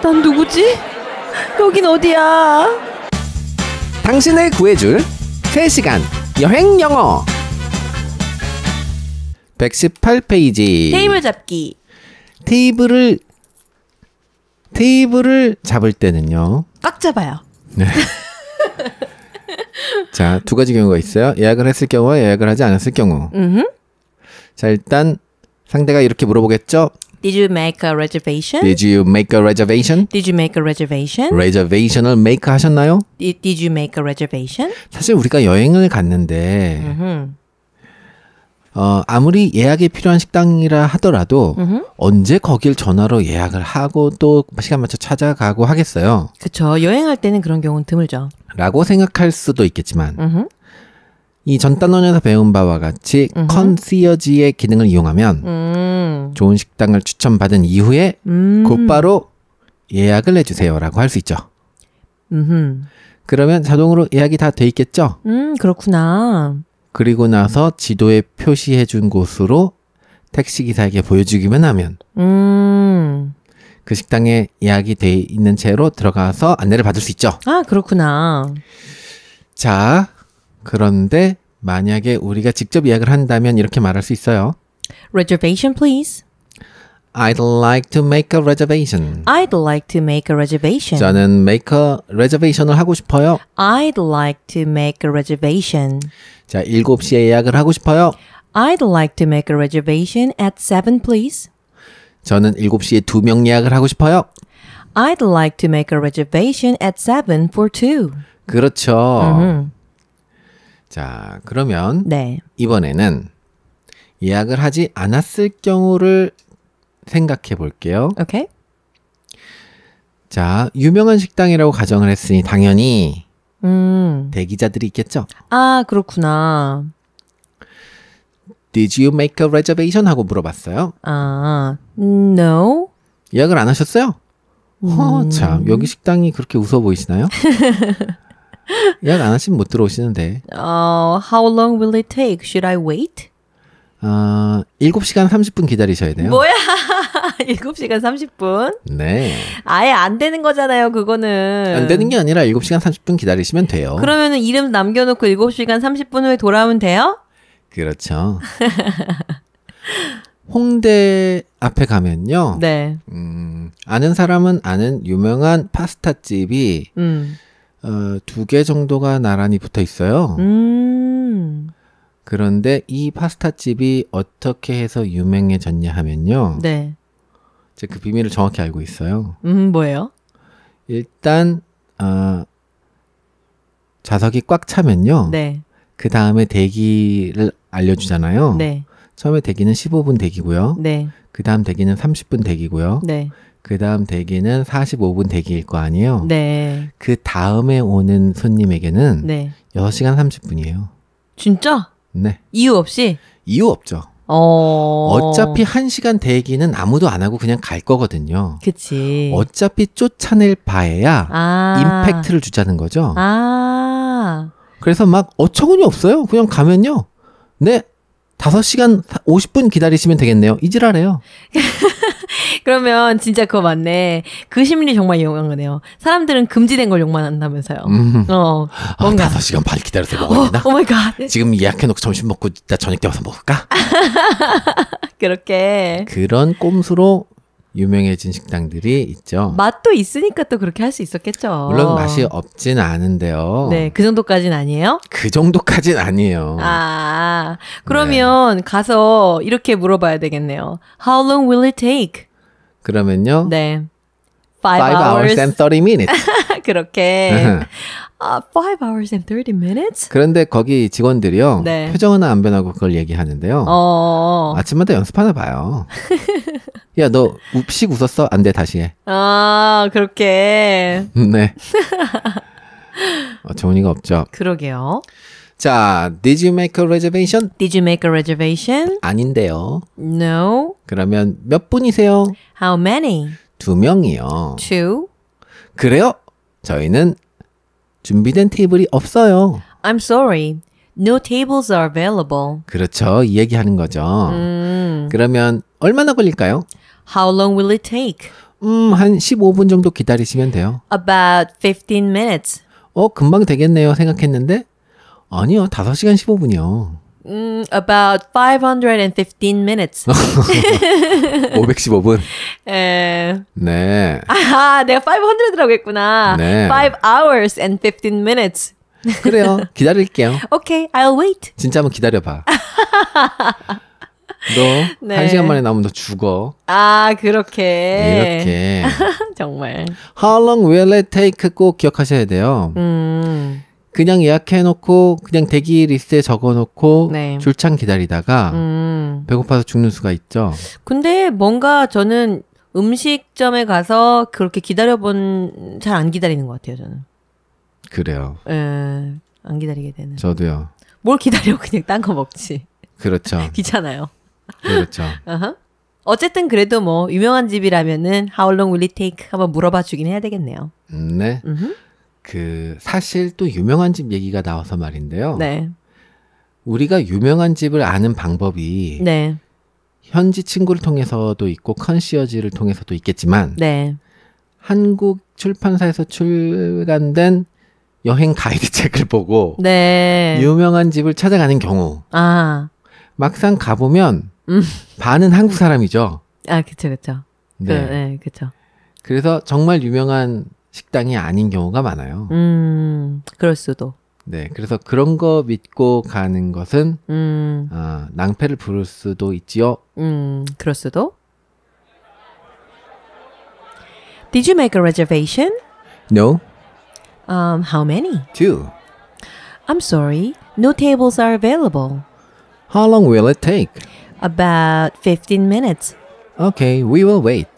난 누구지? 여긴 어디야? 당신을 구해줄 3시간 여행 영어 118페이지 테이블 잡기 테이블을 테이블을 잡을 때는요 꽉 잡아요 네. 자, 두 가지 경우가 있어요. 예약을 했을 경우와 예약을 하지 않았을 경우. 음흠. 자, 일단 상대가 이렇게 물어보겠죠? Did you make a reservation? Did you make a reservation? Did you make a reservation? reservation을 make 하셨나요? Did, did you make a reservation? 사실 우리가 여행을 갔는데 음흠. 어, 아무리 예약이 필요한 식당이라 하더라도 음흠. 언제 거길 전화로 예약을 하고 또 시간 맞춰 찾아가고 하겠어요. 그쵸. 여행할 때는 그런 경우는 드물죠. 라고 생각할 수도 있겠지만 음흠. 이전 단원에서 배운 바와 같이 음흠. 컨시어지의 기능을 이용하면 음. 좋은 식당을 추천받은 이후에 음. 곧바로 예약을 해주세요라고 할 수 있죠. 음흠. 그러면 자동으로 예약이 다 돼 있겠죠? 음, 그렇구나. 그리고 나서 지도에 표시해 준 곳으로 택시기사에게 보여주기만 하면 음. 그 식당에 예약이 돼 있는 채로 들어가서 안내를 받을 수 있죠. 아, 그렇구나. 자, 그런데 만약에 우리가 직접 예약을 한다면 이렇게 말할 수 있어요. Reservation, please. I'd like to make a reservation. I'd like to make a reservation. 저는 make a reservation을 하고 싶어요. I'd like to make a reservation. 자, 7시에 예약을 하고 싶어요. I'd like to make a reservation at 7, please. 저는 7시에 두 명 예약을 하고 싶어요. I'd like to make a reservation at 7 for 2. 그렇죠. Mm-hmm. 자, 그러면 네. 이번에는 예약을 하지 않았을 경우를 생각해 볼게요. 오케이. 자, 유명한 식당이라고 가정을 했으니 당연히 음. 대기자들이 있겠죠. 아, 그렇구나. Did you make a reservation? 하고 물어봤어요. 아, no. 예약을 안 하셨어요? 음. 허, 참, 여기 식당이 그렇게 웃어 보이시나요? 예약 안 하시면 못 들어오시는데. 어, uh, how long will it take? Should I wait? 아, 어, 7시간 30분 기다리셔야 돼요. 뭐야? 7시간 30분? 네. 아예 안 되는 거잖아요, 그거는. 안 되는 게 아니라 7시간 30분 기다리시면 돼요. 그러면은 이름 남겨놓고 7시간 30분 후에 돌아오면 돼요? 그렇죠. 홍대 앞에 가면요. 네. 음, 아는 사람은 아는 유명한 파스타집이 음. 어, 두 개 정도가 나란히 붙어 있어요. 음. 그런데 이 파스타집이 어떻게 해서 유명해졌냐 하면요. 네. 제가 그 비밀을 정확히 알고 있어요. 음, 뭐예요? 일단, 어, 좌석이 꽉 차면요. 네. 그 다음에 대기를 알려주잖아요. 네. 처음에 대기는 15분 대기고요. 네. 그 다음 대기는 30분 대기고요. 네. 그 다음 대기는 45분 대기일 거 아니에요? 네. 그 다음에 오는 손님에게는 네. 6시간 30분이에요. 진짜? 네. 이유 없이? 이유 없죠. 어... 어차피 1 시간 대기는 아무도 안 하고 그냥 갈 거거든요. 그치. 어차피 쫓아낼 바에야 아... 임팩트를 주자는 거죠. 아. 그래서 막 어처구니 없어요. 그냥 가면요. 네. 5 시간 5 0분 기다리시면 되겠네요. 이질하래요. 그러면 진짜 그거 맞네. 그 심리 정말 이용한 거네요. 사람들은 금지된 걸 욕만 한다면서요. 음. 어, 아, 뭔가. 아, 5시간 반 기다려서 먹어야 되나? 오 마이 갓. 지금 예약해놓고 점심 먹고 이 저녁 때 와서 먹을까? 그렇게. 그런 꼼수로 유명해진 식당들이 있죠. 맛도 있으니까 또 그렇게 할 수 있었겠죠. 물론 맛이 없진 않은데요. 네, 그 정도까진 아니에요? 그 정도까진 아니에요. 아, 그러면 네. 가서 이렇게 물어봐야 되겠네요. How long will it take? 그러면요. 네. 5 hours. hours and 30 minutes. 그렇게. 아, uh, 5 hours and 30 minutes? 그런데 거기 직원들이요. 네. 표정은 안 변하고 그걸 얘기하는데요. 어어. 아침마다 연습하나 봐요. 야, 너 웁식 웃었어? 안 돼, 다시 해. 아, 그렇게. 네. 어, 정리가 없죠. 그러게요. 자, did you make a reservation? Did you make a reservation? 아닌데요. No. 그러면 몇 분이세요? How many? 두 명이요. Two? 그래요? 저희는 준비된 테이블이 없어요. I'm sorry. No tables are available. 그렇죠. 이 얘기하는 거죠. 음. 그러면 얼마나 걸릴까요? How long will it take? 음, 한 15분 정도 기다리시면 돼요. About 15 minutes. 어, 금방 되겠네요 생각했는데 아니요. 5시간 15분이요. m 음, about 515 minutes. 515분. 에. 예. 네. 아, 내가 500이라고 했구나. 네. 5 hours and 15 minutes. 그래요. 기다릴게요. okay, I'll wait. 진짜 한번 기다려 봐. 너 네. 1시간 만에 나오면 너 죽어. 아, 그렇게. 네, 이렇게. 정말. How long will it take 꼭 기억하셔야 돼요. 음. 그냥 예약해놓고 그냥 대기 리스트에 적어놓고 네. 줄창 기다리다가 음. 배고파서 죽는 수가 있죠. 근데 뭔가 저는 음식점에 가서 그렇게 기다려본 잘 안 기다리는 것 같아요 저는. 그래요. 예, 안 기다리게 되는. 저도요. 뭘 기다려 그냥 딴 거 먹지. 그렇죠. 귀찮아요. 그렇죠. Uh-huh. 어쨌든 그래도 뭐 유명한 집이라면은 How long will it take 한번 물어봐 주긴 해야 되겠네요. 네. u mm-hmm. 그 사실 또 유명한 집 얘기가 나와서 말인데요. 네. 우리가 유명한 집을 아는 방법이 네. 현지 친구를 통해서도 있고 컨시어지를 통해서도 있겠지만 네. 한국 출판사에서 출간된 여행 가이드 책을 보고 네. 유명한 집을 찾아가는 경우 아. 막상 가보면 음. 반은 한국 사람이죠. 아, 그쵸, 그쵸. 그, 네, 그, 네 그쵸. 그래서 정말 유명한 식당이 아닌 경우가 많아요. 음, 그럴 수도. 네, 그래서 그런 거 믿고 가는 것은 음. 아, 낭패를 부를 수도 있지요. 음, 그럴 수도. Did you make a reservation? No. Um, how many? Two. I'm sorry, no tables are available. How long will it take? About 15 minutes. Okay, we will wait.